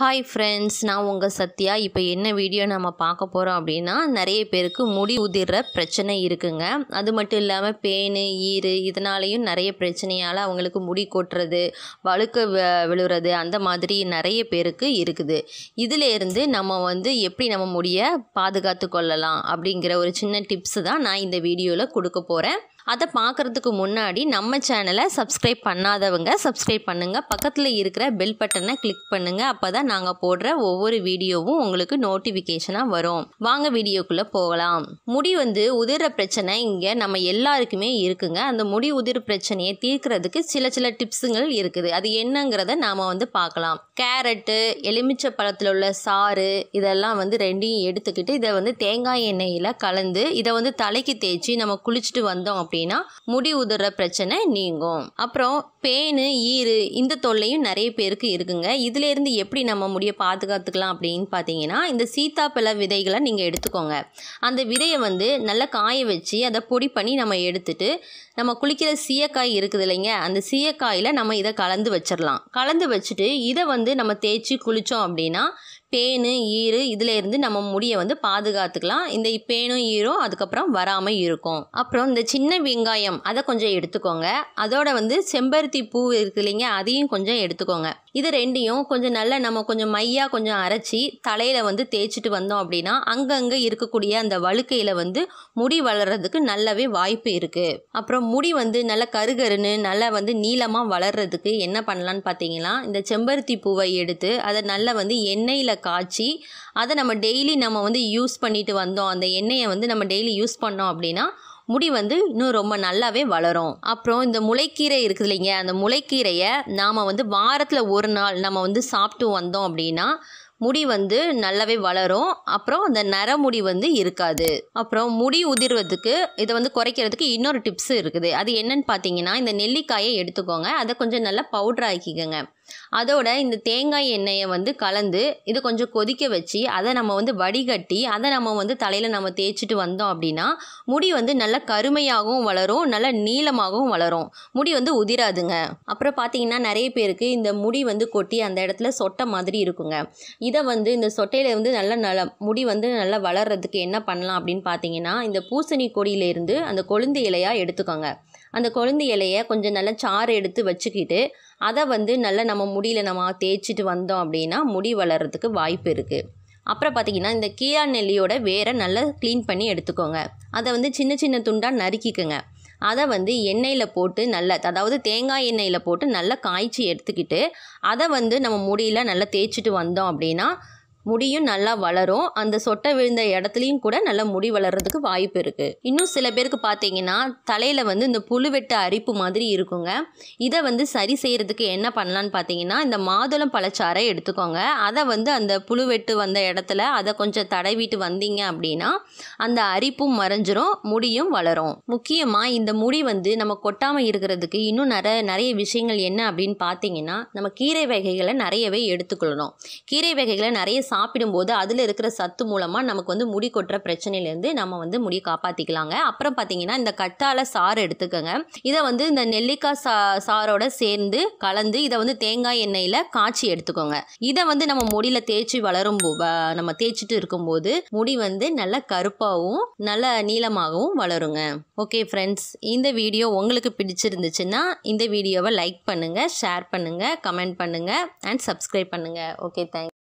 hi friends நான் உங்கள் சத்யா இப்போ என்ன வீடியோ நம்ம பார்க்க போகிறோம் அப்படின்னா நிறைய பேருக்கு முடி உதிர்ற பிரச்சனை இருக்குங்க அது மட்டும் இல்லாமல் பேனு ஈறு இதனாலேயும் நிறைய பிரச்சனையால் அவங்களுக்கு முடி கொட்டுறது வழுக்க விழுறது அந்த மாதிரி நிறைய பேருக்கு இருக்குது இதிலேருந்து நம்ம வந்து எப்படி நம்ம முடியை பாதுகாத்து கொள்ளலாம் அப்படிங்கிற ஒரு சின்ன டிப்ஸு தான் நான் இந்த வீடியோவில் கொடுக்க போகிறேன் அதை பார்க்குறதுக்கு முன்னாடி நம்ம சேனலை சப்ஸ்கிரைப் பண்ணாதவங்க சப்ஸ்கிரைப் பண்ணுங்கள் பக்கத்தில் இருக்கிற பெல் பட்டனை கிளிக் பண்ணுங்கள் அப்போ தான் நாங்கள் போடுற ஒவ்வொரு வீடியோவும் உங்களுக்கு நோட்டிஃபிகேஷனாக வரும் வாங்க வீடியோக்குள்ளே போகலாம் முடி வந்து உதிர்ற பிரச்சனை இங்கே நம்ம எல்லாருக்குமே இருக்குங்க அந்த முடி உதிர் பிரச்சனையை தீர்க்கிறதுக்கு சில சில டிப்ஸுங்கள் இருக்குது அது என்னங்கிறத நாம் வந்து பார்க்கலாம் கேரட்டு எலுமிச்சை பழத்தில் உள்ள சாறு இதெல்லாம் வந்து ரெண்டையும் எடுத்துக்கிட்டு இதை வந்து தேங்காய் எண்ணெயில் கலந்து இதை வந்து தலைக்கு தேய்ச்சி நம்ம குளிச்சுட்டு வந்தோம் அப்படின்னா முடி உதிர்ற பிரச்சனை நீங்கும் அப்புறம் பேனு ஈறு இந்த தொல்லையும் நிறைய பேருக்கு இருக்குங்க இதிலேருந்து எப்படி நம்ம முடிய பாதுகாத்துக்கலாம் அப்படின்னு பார்த்தீங்கன்னா இந்த சீத்தாப்பழ விதைகளை நீங்கள் எடுத்துக்கோங்க அந்த விதையை வந்து நல்லா காய வச்சு அதை பொடி பண்ணி நம்ம எடுத்துட்டு நம்ம குளிக்கிற சீயக்காய் இருக்குது இல்லைங்க அந்த சீயக்காயில் நம்ம இதை கலந்து வச்சிடலாம் கலந்து வச்சுட்டு இதை வந்து நம்ம தேய்ச்சி குளித்தோம் அப்படின்னா பேனு ஈறு இருந்து நம்ம முடியை வந்து பாதுகாத்துக்கலாம் இந்த பேனும் ஈரும் அதுக்கப்புறம் வராமல் இருக்கும் அப்புறம் இந்த சின்ன வெங்காயம் அதை கொஞ்சம் எடுத்துக்கோங்க அதோட வந்து செம்பருத்தி பூ இருக்கு இல்லைங்க அதையும் கொஞ்சம் எடுத்துக்கோங்க இது ரெண்டையும் கொஞ்சம் நல்லா நம்ம கொஞ்சம் மையாக கொஞ்சம் அரைச்சி தலையில் வந்து தேய்ச்சிட்டு வந்தோம் அப்படின்னா அங்கங்கே இருக்கக்கூடிய அந்த வழுக்கையில் வந்து முடி வளர்கிறதுக்கு நல்லாவே வாய்ப்பு இருக்குது அப்புறம் முடி வந்து நல்லா கருகருன்னு நல்லா வந்து நீளமாக வளர்கிறதுக்கு என்ன பண்ணலான்னு பார்த்தீங்கன்னா இந்த செம்பருத்தி பூவை எடுத்து அதை நல்லா வந்து எண்ணெயில் காய்ச்சி அதை நம்ம டெய்லி நம்ம வந்து யூஸ் பண்ணிட்டு வந்தோம் அந்த எண்ணெயை வந்து நம்ம டெய்லி யூஸ் பண்ணோம் அப்படின்னா முடி வந்து இன்னும் ரொம்ப நல்லாவே வளரும் அப்புறம் இந்த முளைக்கீரை இருக்குது இல்லைங்க அந்த முளைக்கீரையை நாம் வந்து வாரத்தில் ஒரு நாள் நம்ம வந்து சாப்பிட்டு வந்தோம் அப்படின்னா முடி வந்து நல்லாவே வளரும் அப்புறம் அந்த நரமுடி வந்து இருக்காது அப்புறம் முடி உதிர்வதுக்கு இதை வந்து குறைக்கிறதுக்கு இன்னொரு டிப்ஸ் இருக்குது அது என்னன்னு பார்த்தீங்கன்னா இந்த நெல்லிக்காயை எடுத்துக்கோங்க அதை கொஞ்சம் நல்லா பவுடர் ஆக்கிக்கோங்க அதோட இந்த தேங்காய் எண்ணெயை வந்து கலந்து இதை கொஞ்சம் கொதிக்க வச்சு அதை நம்ம வந்து வடிகட்டி அதை நம்ம வந்து தலையில் நம்ம தேய்ச்சிட்டு வந்தோம் அப்படின்னா முடி வந்து நல்ல கருமையாகவும் வளரும் நல்ல நீளமாகவும் வளரும் முடி வந்து உதிராதுங்க அப்புறம் பார்த்தீங்கன்னா நிறைய பேருக்கு இந்த முடி வந்து கொட்டி அந்த இடத்துல சொட்டை மாதிரி இருக்குங்க இதை வந்து இந்த சொட்டையில் வந்து நல்ல நல்ல முடி வந்து நல்லா வளர்கிறதுக்கு என்ன பண்ணலாம் அப்படின்னு பார்த்தீங்கன்னா இந்த பூசணி கொடியிலேருந்து அந்த கொழுந்து இலையாக எடுத்துக்கோங்க அந்த கொழுந்து இலையை கொஞ்சம் நல்லா சாறு எடுத்து வச்சுக்கிட்டு அதை வந்து நல்லா நம்ம முடியில் நம்ம தேய்ச்சிட்டு வந்தோம் அப்படின்னா முடி வளர்கிறதுக்கு வாய்ப்பு இருக்குது அப்புறம் பார்த்திங்கன்னா இந்த கீழா நெல்லியோட வேற நல்லா க்ளீன் பண்ணி எடுத்துக்கோங்க அதை வந்து சின்ன சின்ன துண்டாக நறுக்கிக்கோங்க அதை வந்து எண்ணெயில் போட்டு நல்லா அதாவது தேங்காய் எண்ணெயில் போட்டு நல்லா காய்ச்சி எடுத்துக்கிட்டு அதை வந்து நம்ம முடியில் நல்லா தேய்ச்சிட்டு வந்தோம் அப்படின்னா முடியும் நல்லா வளரும் அந்த சொட்டை விழுந்த இடத்துலையும் கூட நல்லா முடி வளர்கிறதுக்கு வாய்ப்பு இருக்குது இன்னும் சில பேருக்கு பார்த்தீங்கன்னா தலையில் வந்து இந்த புழுவெட்டு அரிப்பு மாதிரி இருக்குங்க இதை வந்து சரி செய்கிறதுக்கு என்ன பண்ணலான்னு பார்த்தீங்கன்னா இந்த மாதுளம் பழச்சாரை எடுத்துக்கோங்க அதை வந்து அந்த புழுவெட்டு வந்த இடத்துல அதை கொஞ்சம் தடவிட்டு வந்தீங்க அப்படின்னா அந்த அரிப்பும் மறைஞ்சிரும் முடியும் வளரும் முக்கியமாக இந்த முடி வந்து நம்ம கொட்டாமல் இருக்கிறதுக்கு இன்னும் நிறைய நிறைய விஷயங்கள் என்ன அப்படின்னு பார்த்தீங்கன்னா நம்ம கீரை வகைகளை நிறையவே எடுத்துக்கொள்ளணும் கீரை வகைகளை நிறைய சாப்பிடும்போது அதில் இருக்கிற சத்து மூலமாக நமக்கு வந்து முடி கொட்டுற பிரச்சனையிலேருந்து நம்ம வந்து முடியை காப்பாற்றிக்கலாங்க அப்புறம் பார்த்தீங்கன்னா இந்த கட்டால சாறு எடுத்துக்கோங்க இதை வந்து இந்த நெல்லிக்காய் சா சாரோட சேர்ந்து கலந்து இதை வந்து தேங்காய் எண்ணெயில் காய்ச்சி எடுத்துக்கோங்க இதை வந்து நம்ம முடியில் தேய்ச்சி வளரும் நம்ம தேய்ச்சிட்டு இருக்கும்போது முடி வந்து நல்ல கருப்பாகவும் நல்ல நீளமாகவும் வளருங்க ஓகே ஃப்ரெண்ட்ஸ் இந்த வீடியோ உங்களுக்கு பிடிச்சிருந்துச்சுன்னா இந்த வீடியோவை லைக் பண்ணுங்கள் ஷேர் பண்ணுங்கள் கமெண்ட் பண்ணுங்கள் அண்ட் சப்ஸ்கிரைப் பண்ணுங்கள் ஓகே தேங்க்